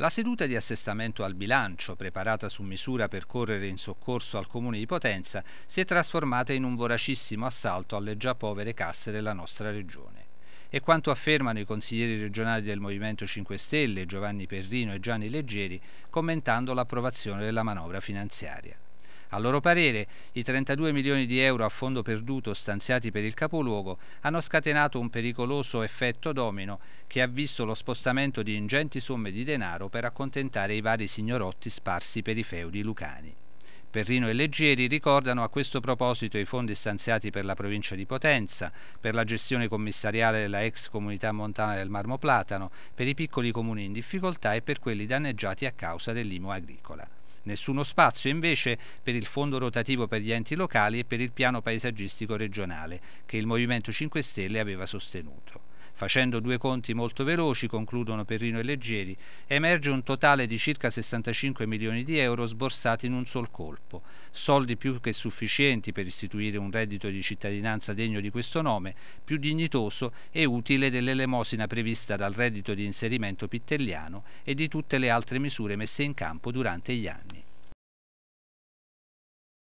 La seduta di assestamento al bilancio, preparata su misura per correre in soccorso al Comune di Potenza, si è trasformata in un voracissimo assalto alle già povere casse della nostra regione. E quanto affermano i consiglieri regionali del Movimento 5 Stelle, Giovanni Perrino e Gianni Leggeri, commentando l'approvazione della manovra finanziaria. A loro parere, i 32 milioni di euro a fondo perduto stanziati per il capoluogo hanno scatenato un pericoloso effetto domino che ha visto lo spostamento di ingenti somme di denaro per accontentare i vari signorotti sparsi per i feudi lucani. Perrino e Leggeri ricordano a questo proposito i fondi stanziati per la provincia di Potenza, per la gestione commissariale della ex comunità montana del Marmo Platano, per i piccoli comuni in difficoltà e per quelli danneggiati a causa dell'imo agricola. Nessuno spazio invece per il fondo rotativo per gli enti locali e per il piano paesaggistico regionale che il Movimento 5 Stelle aveva sostenuto. Facendo due conti molto veloci, concludono Perrino e Leggeri, emerge un totale di circa 65 milioni di euro sborsati in un sol colpo, soldi più che sufficienti per istituire un reddito di cittadinanza degno di questo nome, più dignitoso e utile dell'elemosina prevista dal reddito di inserimento pittelliano e di tutte le altre misure messe in campo durante gli anni.